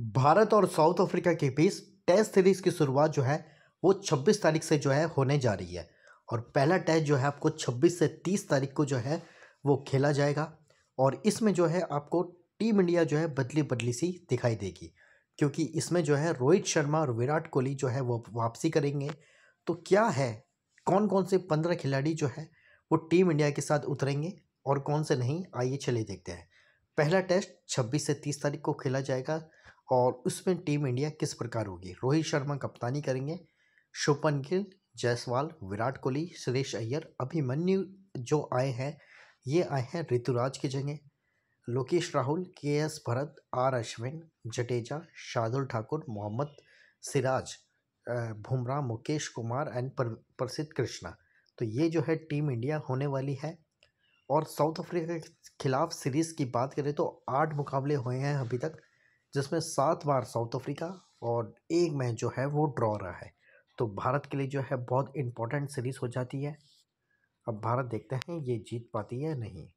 भारत और south Africa के बीच test series की शुरुआत जो है वो 26 तारीख से जो है होने जा रही है और पहला टेस्ट जो है आपको 26 से 30 तारीख को जो है वो खेला जाएगा और इसमें जो है आपको टीम इंडिया जो है बदली बदली सी दिखाई देगी क्योंकि इसमें जो है रोहित शर्मा और विराट कोहली जो है वो वापसी करेंगे तो क्या है कौन कौन से पंद्रह खिलाड़ी जो है वो टीम इंडिया के साथ उतरेंगे और कौन से नहीं आइए चले देखते हैं पहला टेस्ट 26 से 30 तारीख को खेला जाएगा और उसमें टीम इंडिया किस प्रकार होगी रोहित शर्मा कप्तानी करेंगे शुभन गिल जायसवाल विराट कोहली सुरेश अय्यर अभिमन्यु जो आए हैं ये आए हैं ऋतुराज की जगह Lokesh Rahul K S Bharat R Ashwin Jadeja Shardul Thakur Mohammed Siraj Bumrah Mukesh Kumar and Prasidh Krishna तो ये जो है टीम इंडिया होने वाली है और साउथ अफ्रीका के खिलाफ सीरीज़ की बात करें तो आठ मुकाबले हुए हैं अभी तक जिसमें सात बार साउथ अफ्रीका और एक मैच जो है वो ड्रॉ रहा है तो भारत के लिए जो है बहुत इम्पोर्टेंट सीरीज़ हो जाती है अब भारत देखते हैं ये जीत पाती है या नहीं